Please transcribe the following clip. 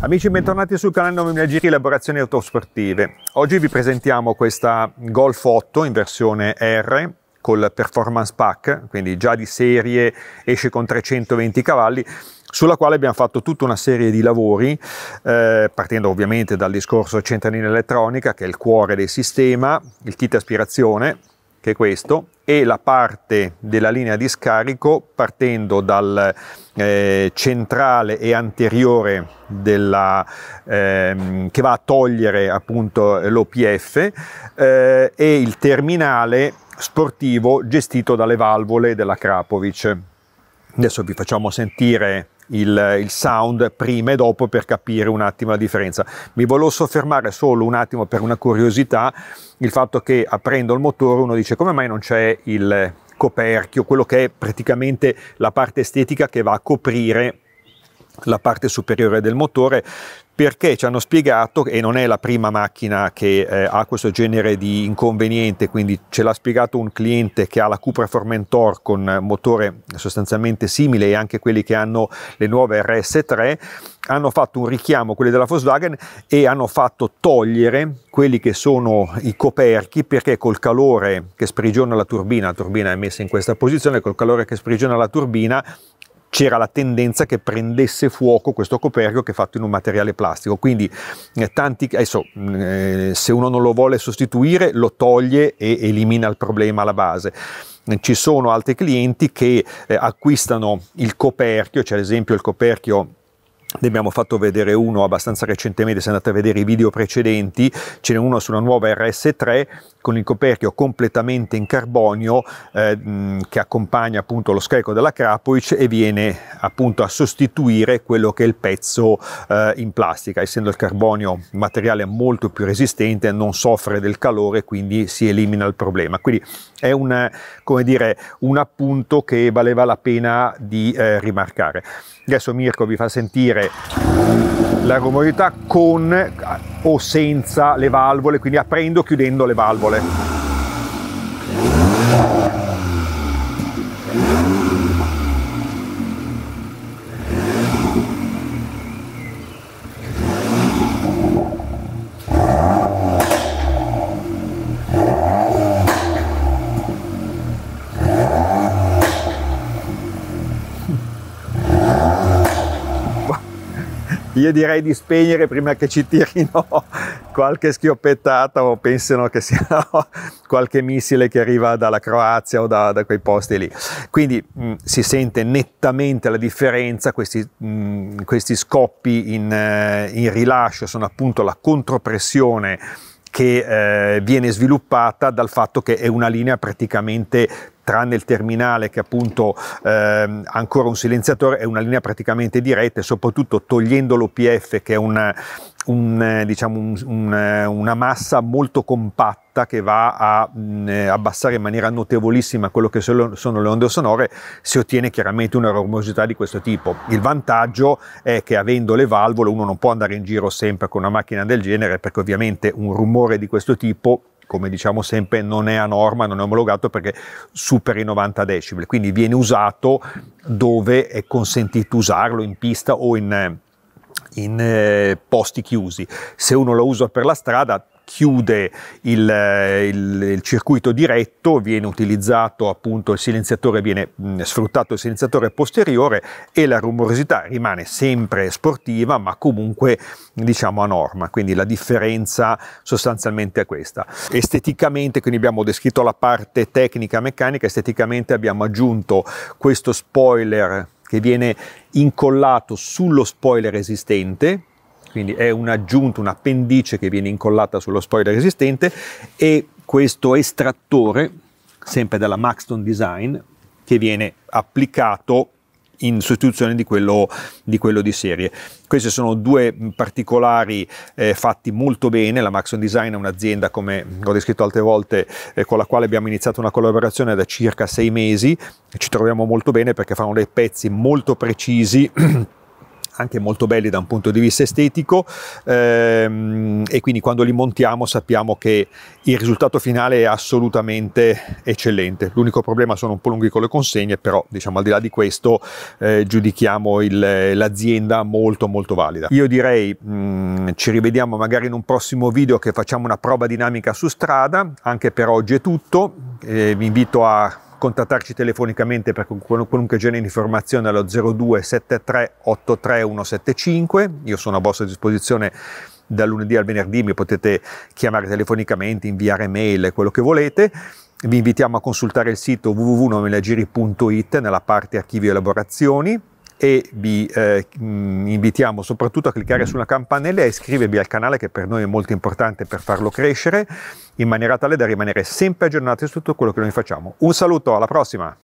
Amici bentornati sul canale 9000 Giri Elaborazioni Autosportive. Oggi vi presentiamo questa Golf 8 in versione R col Performance Pack, quindi già di serie esce con 320 cavalli, sulla quale abbiamo fatto tutta una serie di lavori, eh, partendo ovviamente dal discorso centralina elettronica, che è il cuore del sistema, il kit aspirazione, che è questo, e la parte della linea di scarico partendo dal eh, centrale e anteriore della, ehm, che va a togliere appunto l'OPF eh, e il terminale sportivo gestito dalle valvole della Krapovic. Adesso vi facciamo sentire il, il, sound prima e dopo per capire un attimo la differenza. Mi volevo soffermare solo un attimo per una curiosità, il fatto che aprendo il motore uno dice come mai non c'è il coperchio, quello che è praticamente la parte estetica che va a coprire la parte superiore del motore perché ci hanno spiegato, e non è la prima macchina che eh, ha questo genere di inconveniente, quindi ce l'ha spiegato un cliente che ha la Cupra Formentor con motore sostanzialmente simile e anche quelli che hanno le nuove RS3, hanno fatto un richiamo quelli della Volkswagen e hanno fatto togliere quelli che sono i coperchi perché col calore che sprigiona la turbina, la turbina è messa in questa posizione, col calore che sprigiona la turbina c'era la tendenza che prendesse fuoco questo coperchio che è fatto in un materiale plastico. Quindi eh, tanti, adesso, eh, se uno non lo vuole sostituire lo toglie e elimina il problema alla base ci sono altri clienti che eh, acquistano il coperchio, cioè ad esempio il coperchio ne abbiamo fatto vedere uno abbastanza recentemente, se andate a vedere i video precedenti, ce n'è uno sulla nuova RS3 con il coperchio completamente in carbonio eh, che accompagna appunto lo scarico della Krapovic e viene appunto a sostituire quello che è il pezzo eh, in plastica essendo il carbonio un materiale molto più resistente non soffre del calore quindi si elimina il problema quindi è un come dire un appunto che valeva la pena di eh, rimarcare adesso Mirko vi fa sentire la rumorosità con o senza le valvole quindi aprendo o chiudendo le valvole Io direi di spegnere prima che ci tirino qualche schioppettata o pensino che sia qualche missile che arriva dalla Croazia o da, da quei posti lì. Quindi mh, mm, si sente nettamente la differenza, questi, mh, mm, questi scoppi in, eh, in rilascio sono appunto la contropressione che eh, viene sviluppata dal fatto che è una linea praticamente tranne il terminale che appunto ehm, ancora un silenziatore, è una linea praticamente diretta e soprattutto togliendo l'OPF che è una, un, diciamo un, un, una massa molto compatta che va a mh, abbassare in maniera notevolissima quello che sono le onde sonore, si ottiene chiaramente una rumosità di questo tipo. Il vantaggio è che avendo le valvole uno non può andare in giro sempre con una macchina del genere perché ovviamente un rumore di questo tipo come diciamo sempre, non è a norma, non è omologato perché supera i 90 decibel, quindi viene usato dove è consentito usarlo, in pista o in, in eh, posti chiusi. Se uno lo usa per la strada chiude il, eh, il, il, circuito diretto, viene utilizzato appunto il silenziatore, viene mh, mm, sfruttato il silenziatore posteriore e la rumorosità rimane sempre sportiva ma comunque diciamo a norma, quindi la differenza sostanzialmente è questa. Esteticamente, quindi abbiamo descritto la parte tecnica meccanica, esteticamente abbiamo aggiunto questo spoiler che viene incollato sullo spoiler esistente quindi è un'aggiunta, un'appendice che viene incollata sullo spoiler esistente e questo estrattore, sempre dalla Maxton Design, che viene applicato in sostituzione di quello, di quello di, serie. Questi sono due particolari eh, fatti molto bene, la Maxon Design è un'azienda come ho descritto altre volte eh, con la quale abbiamo iniziato una collaborazione da circa sei mesi, ci troviamo molto bene perché fanno dei pezzi molto precisi anche molto belli da un punto di vista estetico ehm, e quindi quando li montiamo sappiamo che il risultato finale è assolutamente eccellente. L'unico problema sono un po' lunghi con le consegne, però diciamo al di là di questo eh, giudichiamo il, l'azienda molto molto valida. Io direi mh, mm, ci rivediamo magari in un prossimo video che facciamo una prova dinamica su strada, anche per oggi è tutto, eh, vi invito a contattarci telefonicamente per qualunque genere di informazione allo 02 73 83 175. Io sono a vostra disposizione dal lunedì al venerdì, mi potete chiamare telefonicamente, inviare mail, quello che volete. Vi invitiamo a consultare il sito www.nomelagiri.it nella parte archivio e elaborazioni e vi eh, mm, invitiamo soprattutto a cliccare sulla campanella e iscrivervi al canale che per noi è molto importante per farlo crescere in maniera tale da rimanere sempre aggiornati su tutto quello che noi facciamo. Un saluto, alla prossima!